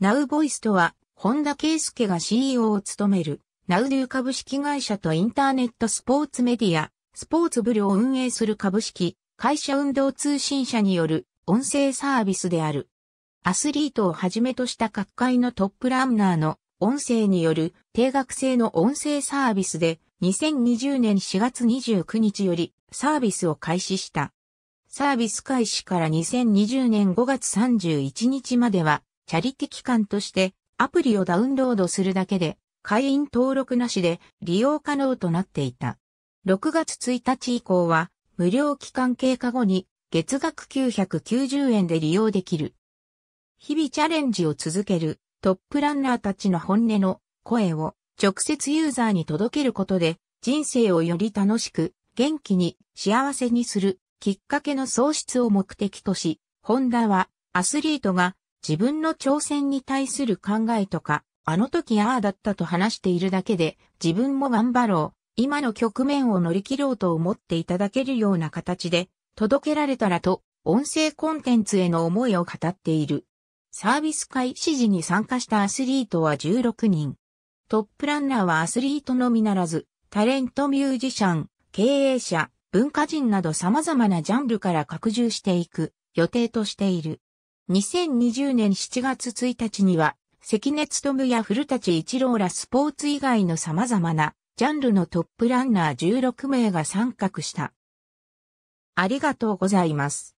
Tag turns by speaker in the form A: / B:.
A: ナウボイスとは、本田圭介が CEO を務める、ナウデュー株式会社とインターネットスポーツメディア、スポーツ部を運営する株式、会社運動通信社による音声サービスである。アスリートをはじめとした各界のトップランナーの音声による定額制の音声サービスで2020年4月29日よりサービスを開始した。サービス開始から2020年5月31日まではチャリティ機関としてアプリをダウンロードするだけで会員登録なしで利用可能となっていた。6月1日以降は無料期間経過後に月額990円で利用できる。日々チャレンジを続けるトップランナーたちの本音の声を直接ユーザーに届けることで人生をより楽しく元気に幸せにするきっかけの創出を目的とし、ホンダはアスリートが自分の挑戦に対する考えとか、あの時ああだったと話しているだけで、自分も頑張ろう、今の局面を乗り切ろうと思っていただけるような形で、届けられたらと、音声コンテンツへの思いを語っている。サービス開始時に参加したアスリートは16人。トップランナーはアスリートのみならず、タレントミュージシャン、経営者、文化人など様々なジャンルから拡充していく予定としている。2020年7月1日には、関根勤や古立一郎らスポーツ以外の様々なジャンルのトップランナー16名が参画した。ありがとうございます。